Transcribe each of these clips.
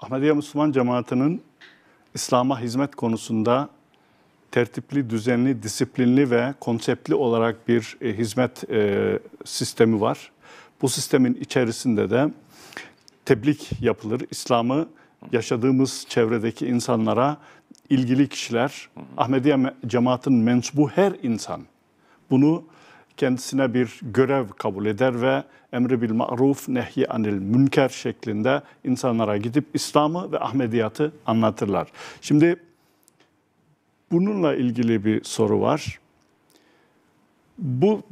Ahmediye Müslüman cemaatinin İslam'a hizmet konusunda tertipli, düzenli, disiplinli ve konseptli olarak bir e, hizmet e, sistemi var. Bu sistemin içerisinde de tebliğ yapılır. İslam'ı yaşadığımız çevredeki insanlara ilgili kişiler, Ahmediye cemaatinin mensubu her insan bunu kendisine bir görev kabul eder ve emri bil ma'ruf nehyi anil münker şeklinde insanlara gidip İslam'ı ve Ahmediyat'ı anlatırlar. Şimdi bununla ilgili bir soru var. Bu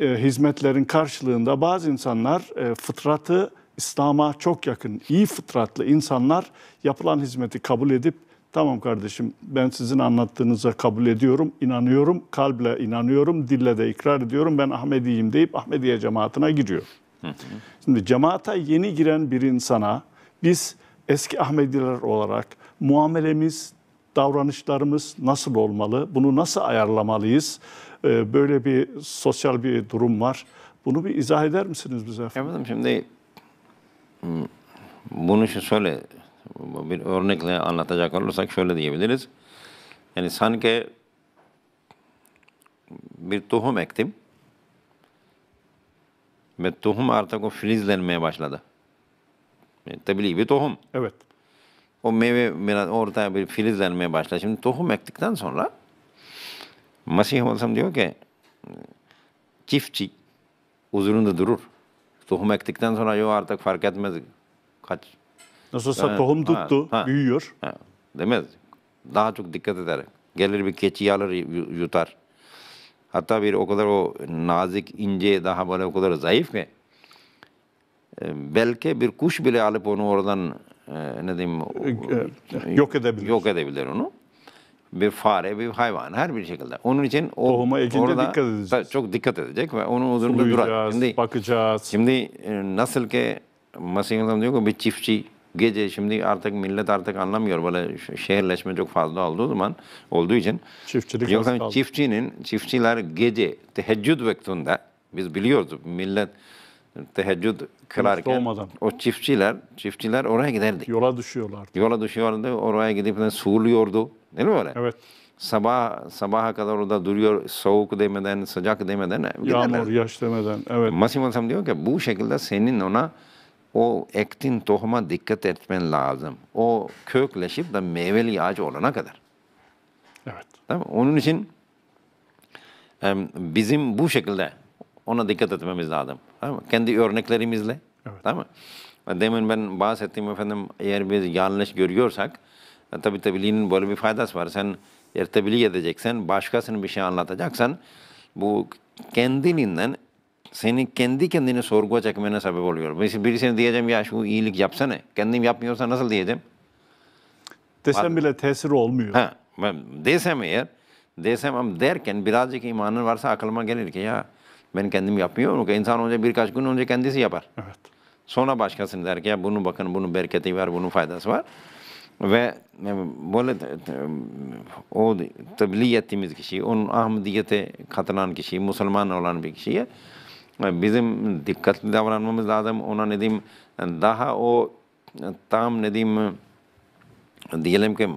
e, hizmetlerin karşılığında bazı insanlar e, fıtratı İslam'a çok yakın, iyi fıtratlı insanlar yapılan hizmeti kabul edip Tamam kardeşim ben sizin anlattığınıza kabul ediyorum, inanıyorum, kalble inanıyorum, dille de ikrar ediyorum. Ben Ahmediyim deyip Ahmediye cemaatine giriyor. Şimdi cemaata yeni giren bir insana biz eski Ahmediler olarak muamelemiz, davranışlarımız nasıl olmalı, bunu nasıl ayarlamalıyız? Ee, böyle bir sosyal bir durum var. Bunu bir izah eder misiniz bize? Efendim şimdi hmm, bunu şöyle bir örnekle anlatacak olursak şöyle diyebiliriz. Yani sanki bir tohum ektim ve tohum artık o filizlenmeye başladı. Yani e, tabii bir tohum. Evet. O meyve biraz ortaya bir filizlenmeye başladı. Şimdi tohum ektikten sonra Masih Aleyhisselam diyor ki çiftçi huzurunda durur. Tohum ektikten sonra yok artık fark etmez kaç Nasıl olsa tohum tuttu, ha, büyüyor. Ha. Değil mi? Daha çok dikkat eder. Gelir bir keçi alır yutar. Hatta bir o kadar o nazik, ince, daha böyle o kadar zayıf ki e, belki bir kuş bile alıp onu oradan e, ne diyeyim e, yok edebilir. Yok edebilir onu. Bir fare, bir hayvan her bir şekilde. Onun için o tohuma ekinde dikkat edeceğiz. Çok dikkat edecek ve onu üzerinde duracak. Şimdi bakacağız. Şimdi nasıl ki Mesih diyor ki bir çiftçi gece şimdi artık millet artık anlamıyor böyle şehirleşme çok fazla olduğu zaman olduğu için. Çiftçilik Yoksa çiftçinin, çiftçiler gece teheccüd vaktinde biz biliyoruz millet teheccüd kılarken olmadan. o çiftçiler çiftçiler oraya giderdi. Yola düşüyorlardı. Yola düşüyorlardı. Oraya gidip suluyordu. Değil mi öyle? Evet. Sabah sabaha kadar orada duruyor soğuk demeden, sıcak demeden. Yağmur, giderler. yaş demeden. Evet. Masimov diyor ki bu şekilde senin ona o ektin tohuma dikkat etmen lazım. O kökleşip de meyveli ağaç olana kadar. Evet. Tamam. Onun için bizim bu şekilde ona dikkat etmemiz lazım. Tamam. Kendi örneklerimizle. Evet. Tamam. E, demin ben bahsettiğim efendim eğer biz yanlış görüyorsak e, tabi tebliğinin böyle bir faydası var. Sen eğer tebliğ edeceksen başkasının bir şey anlatacaksan bu kendiliğinden senin kendi kendini sorguya çekmene sebep oluyor. Birisi, şey- birisine diyeceğim ya şu iyilik yapsana. Kendim yapmıyorsa nasıl diyeceğim? Desem bile tesir olmuyor. Ha, ben desem eğer, desem ama derken birazcık imanın varsa aklıma gelir ki ya ben kendim yapmıyorum ki insan önce birkaç gün önce kendisi yapar. Evet. Sonra başkasını der ki ya bunu bakın bunun bereketi var, bunun faydası var. Ve e, böyle e, o tebliğ ettiğimiz kişi, onun Ahmediyete katılan kişi, Müslüman olan bir kişiye bizim dikkatli davranmamız lazım. Ona ne diyeyim daha o tam ne diyeyim diyelim ki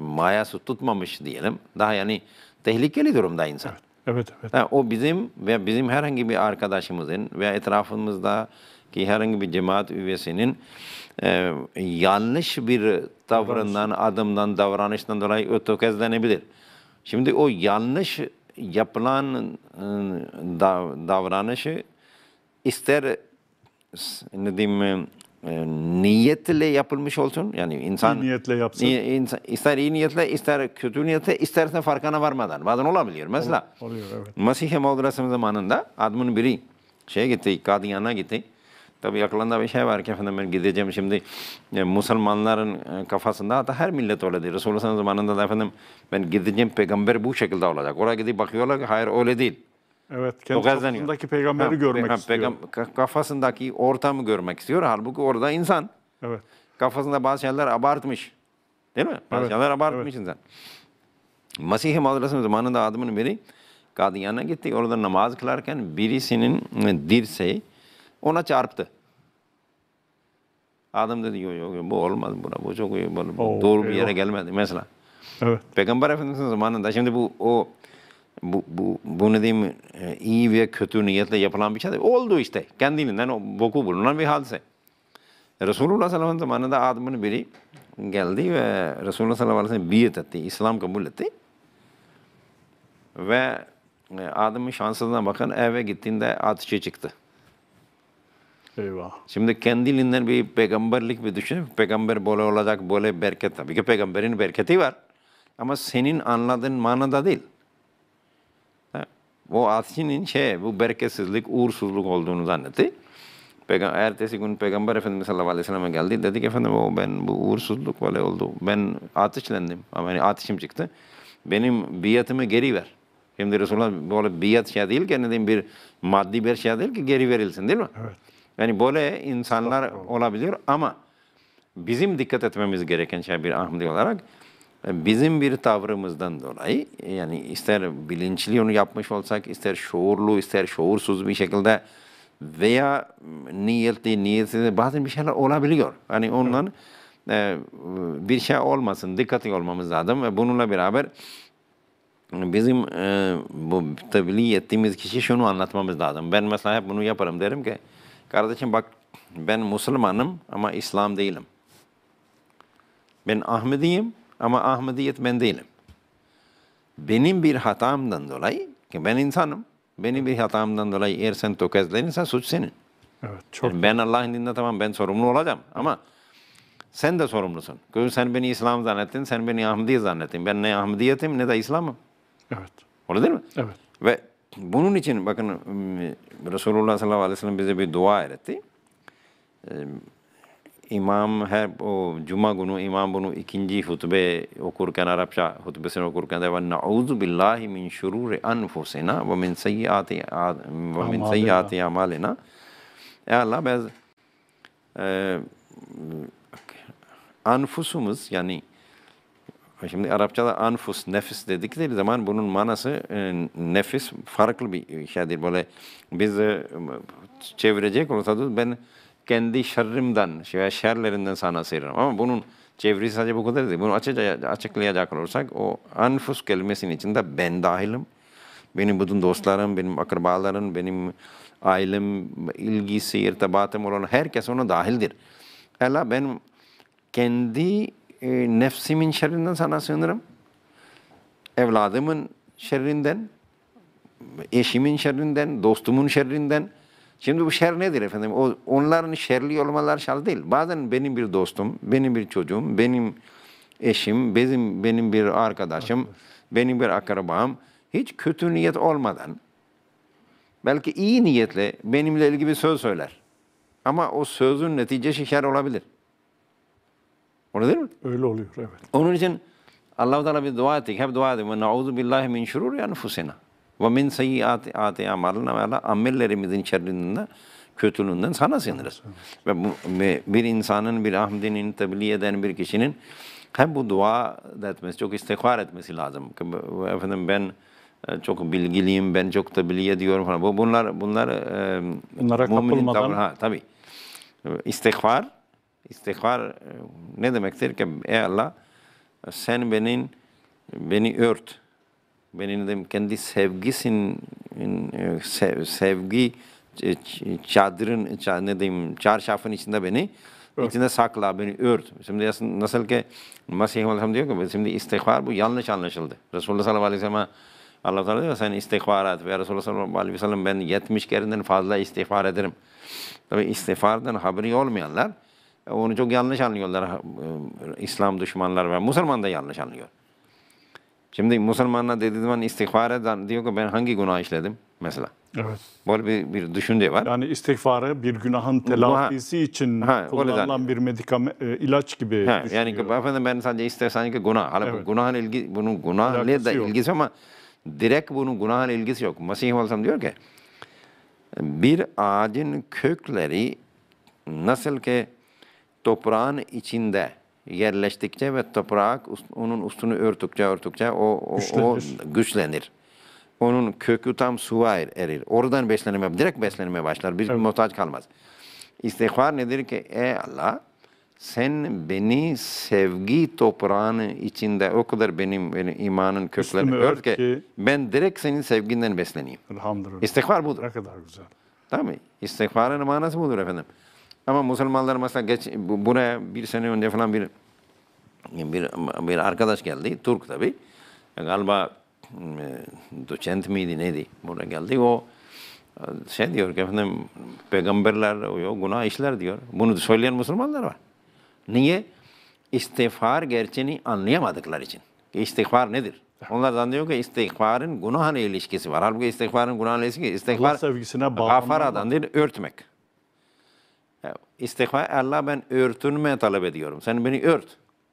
mayası tutmamış diyelim. Daha yani tehlikeli durumda insan. Evet. Evet, evet. Yani o bizim veya bizim herhangi bir arkadaşımızın veya etrafımızda ki herhangi bir cemaat üyesinin e, yanlış bir tavrından, adımdan, davranıştan dolayı ötekezlenebilir. Şimdi o yanlış yapılan e, davranışı ister ne diyeyim e, e, niyetle yapılmış olsun. Yani insan iyi niyetle yapsın. Insan, ister iyi niyetle, ister kötü niyetle, isterse farkına varmadan. Bazen olabiliyor. Mesela Ol, oluyor, evet. Masih Madrasım zamanında adamın biri şeye gitti, Kadiyan'a gitti. Tabi aklında bir şey var ki efendim ben gideceğim şimdi e, Müslümanların e, kafasında hatta her millet öyledir. Resulullah zamanında da efendim ben gideceğim peygamber bu şekilde olacak. Oraya gidip bakıyorlar ki hayır öyle değil. Evet, kendi kafasındaki peygamberi ha, görmek ha, istiyor. Peygam- kafasındaki ortamı görmek istiyor. Halbuki orada insan. Evet. Kafasında bazı şeyler abartmış. Değil mi? Bazı evet. şeyler abartmış evet. insan. Mesih-i Madrası'nın zamanında adamın biri Kadiyan'a gitti. Orada namaz kılarken birisinin e, dirseği ona çarptı. Adam dedi yok yok bu olmadı buna bu çok iyi, bu, oh, doğru bir yere gelmedi mesela. Evet. Peygamber Efendimiz'in zamanında şimdi bu o bu, bu, bu ne diyeyim e, iyi ve kötü niyetle yapılan bir şey değil. Oldu işte. Kendiliğinden o boku bulunan bir hadise. Resulullah sallallahu aleyhi ve sellem zamanında adamın biri geldi ve Resulullah sallallahu aleyhi ve sellem biyet etti. İslam kabul etti. Ve e, adamın şansına bakın eve gittiğinde ateşe çıktı. Eyvah. Şimdi kendiliğinden bir peygamberlik bir düşün. Peygamber böyle olacak, böyle bereket. Tabii ki peygamberin bereketi var. Ama senin anladığın manada değil. O atinin şey, bu bereketsizlik, uğursuzluk olduğunu zannetti. Peygamber, ertesi gün Peygamber Efendimiz sallallahu aleyhi ve sellem'e geldi. Dedi ki efendim o ben bu uğursuzluk böyle oldu. Ben ateşlendim. Ama yani ateşim çıktı. Benim biyatımı geri ver. Şimdi Resulullah böyle biyat şey değil ki, bir maddi bir şey değil ki geri verilsin değil mi? Evet. Yani böyle insanlar olabilir ama bizim dikkat etmemiz gereken şey bir Ahmadi olarak e, bizim bir tavrımızdan dolayı e, yani ister bilinçli onu yapmış olsak ister şuurlu ister şuursuz bir şekilde veya niyeti niyetsiz bazen bir şeyler olabiliyor. Hani ondan e, bir şey olmasın dikkatli olmamız lazım ve bununla beraber bizim e, bu tebliğ ettiğimiz kişi şunu anlatmamız lazım. Ben mesela hep bunu yaparım derim ki Kardeşim bak ben Müslümanım ama İslam değilim. Ben Ahmediyim ama Ahmediyet ben değilim. Benim bir hatamdan dolayı ki ben insanım. Benim bir hatamdan dolayı eğer sen tökezlenirsen suç senin. Evet, çok. Yani ben Allah'ın dinine tamam ben sorumlu olacağım ama sen de sorumlusun. Çünkü sen beni İslam zannettin, sen beni Ahmediye zannettin. Ben ne Ahmediyetim ne de İslam'ım. Evet. Öyle değil mi? Evet. Ve bunun için bakın Resulullah sallallahu aleyhi ve sellem bize bir dua öğretti. Ee, imam her o cuma günü imam bunu ikinci hutbe okurken Arapça hutbesini okurken de ve nauzu billahi min şururi anfusina ve min seyyiati ve min seyyiati amalina. Ya Allah biz e, anfusumuz yani Şimdi Arapçada anfus, nefis dedikleri zaman bunun manası e, nefis farklı bir e, şeydir. Böyle biz e, çevirecek olsaydı ben kendi şerrimden veya şerlerinden sana sıyırırım. Ama bunun çevresi sadece bu kadar değil. Bunu açıca, açıklayacak olursak o anfus kelimesinin içinde ben dahilim. Benim bütün dostlarım, benim akrabalarım, benim ailem, ilgisi, irtibatım olan herkes ona dahildir. Ela ben kendi ee, nefsimin şerrinden sana sığınırım. Evladımın şerrinden, eşimin şerrinden, dostumun şerrinden. Şimdi bu şer nedir efendim? O, onların şerli olmalar şart değil. Bazen benim bir dostum, benim bir çocuğum, benim eşim, benim, benim bir arkadaşım, benim bir akrabam hiç kötü niyet olmadan belki iyi niyetle benimle ilgili bir söz söyler. Ama o sözün neticesi şer olabilir. Öyle değil mi? Öyle oluyor evet. Onun için Allah-u Teala bir dua ettik. Hep dua ettik. Ve na'udhu billahi min şururi enfusina. Ve min seyyiati ati amalina ve ala amellerimizin şerrinden kötülüğünden sana sığınırız. Ve bu, bir insanın, bir ahmdinin, tebliğ eden bir kişinin hep bu dua etmesi, çok istiğfar etmesi lazım. Efendim ben e, çok bilgiliyim, ben çok tebliğ diyorum falan. Bu Bunlar, bunlar e, Bunlara kapılmadan. Davran, ha, tabii. E, istiğfar, İstikrar e, ne demektir ki ey Allah sen benim beni ört. Benim kendi sevgisin e, sevgi e, çadırın ne diyeyim çarşafın içinde beni içinde sakla beni ört. Şimdi nasıl ki Mesih Aleyhisselam diyor ki şimdi istihbar bu yanlış anlaşıldı. Resulullah sallallahu aleyhi ve sellem'e Allah Teala diyor sen istihbar et ve Resulullah sallallahu aleyhi ve sellem ben 70 kereden fazla istihbar ederim. Tabi istihbardan haberi olmayanlar onu çok yanlış anlıyorlar İslam düşmanlar ve Müslüman da yanlış anlıyor. Şimdi Müslümanla dediği zaman istiğfar eden diyor ki ben hangi günah işledim mesela. Evet. Böyle bir, bir düşünce var. Yani istiğfarı bir günahın telafisi ha, için ha, kullanılan bir medikame, e, ilaç gibi ha, Yani ki efendim ben sadece istersen ki günah. Hala evet. günahın ilgi, bunun günahla da ilgisi ama direkt bunun günahla ilgisi yok. Mesih olsam diyor ki bir ağacın kökleri nasıl ki toprağın içinde yerleştikçe ve toprak onun üstünü örtükçe örtükçe o, o, güçlenir. o güçlenir. Onun kökü tam suya er-, erir. Oradan beslenme, direkt beslenme başlar. Bir evet. muhtaç kalmaz. İstihbar nedir ki? Ey Allah sen beni sevgi toprağının içinde o kadar benim, benim imanın köklerini ört ki, ki ben direkt senin sevginden besleneyim. Elhamdülillah. İstihbar budur. Ne kadar güzel. Tabii. İstihbarın manası budur efendim. Ama Müslümanlar mesela geç, buraya bir sene önce falan bir bir, bir arkadaş geldi. Türk tabi. E, galiba e, doçent miydi neydi? Buraya geldi. O e, şey diyor ki efendim peygamberler o günah işler diyor. Bunu söyleyen Müslümanlar var. Niye? İstiğfar gerçeğini anlayamadıkları için. İstiğfar nedir? Onlar zannediyor ki istiğfarın günahla ilişkisi var. Halbuki istiğfarın günahla ilişkisi istiğfar gafaradandır, örtmek. İstihva Allah ben örtünme talep ediyorum. Sen beni ört.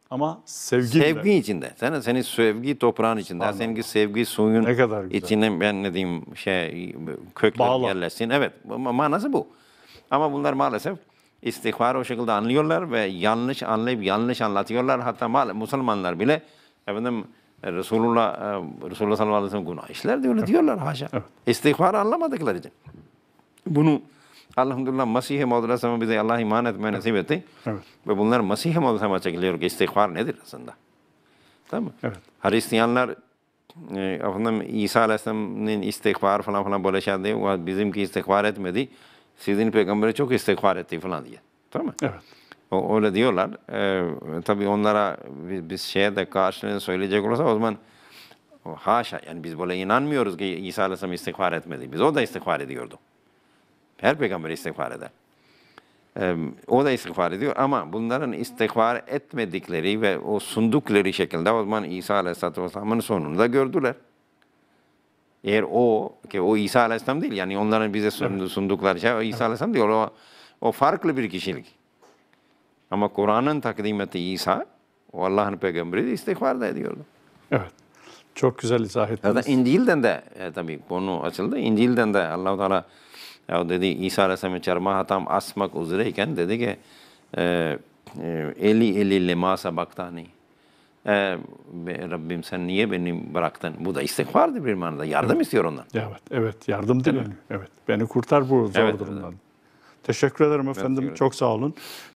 Ama sevgi Sevgi içinde. Sen, senin sevgi toprağın içinde. Anladım. Seninki sevgi suyun ne kadar güzel. içinde ben ne diyeyim şey kökler Bağla. yerleşsin. Evet manası bu. Ama bunlar maalesef istihbarı o şekilde anlıyorlar ve yanlış anlayıp yanlış anlatıyorlar. Hatta Müslümanlar bile efendim Resulullah, e, Resulullah sallallahu aleyhi ve sellem günah işler diyorlar evet. diyorlar haşa. Evet. İstihbarı anlamadıkları için. Bunu Elhamdülillah Mesih-i Madrasama bize Allah iman etme nasip etti. Evet. Ve bunlar Mesih-i Madrasama çekiliyor ki istiğfar nedir aslında? Tamam. mi? Evet. Hristiyanlar e, efendim, İsa Aleyhisselam'ın istiğfar falan falan böyle şey değil. Bizimki istiğfar etmedi. Sizin peygamberi çok istiğfar etti falan diye. Tamam mı? Evet. O, öyle diyorlar. Ee, tabii onlara biz, biz şeye de karşılığını söyleyecek olursa o zaman haşa yani biz böyle inanmıyoruz ki İsa Aleyhisselam istiğfar etmedi. Biz o da istiğfar ediyordu. Her peygamber istiğfar eder. o da istiğfar ediyor ama bunların istiğfar etmedikleri ve o sundukları şekilde o zaman İsa Aleyhisselatü Vesselam'ın sonunu da gördüler. Eğer o, ki o İsa Aleyhisselam değil yani onların bize sundukları şey o İsa Aleyhisselam değil o, o farklı bir kişilik. Ama Kur'an'ın takdim ettiği İsa, o Allah'ın peygamberi de istiğfar da ediyordu. Evet. Çok güzel izah ettiniz. Ya da İncil'den de e, tabii konu açıldı. İncil'den de allah Teala ya dedi İsa Aleyhisselam'ı çarmıha hatam asmak üzereyken dedi ki ee, e, eli eli lema sabaktani. Hani. E, ee, Rabbim sen niye beni bıraktın? Bu da istek vardı bir manada. Yardım evet. istiyor ondan. Evet, evet. Yardım dilerim. Evet. evet. Beni kurtar bu zor evet, durumdan. Evet. Teşekkür ederim efendim. Evet, Çok sağ olun.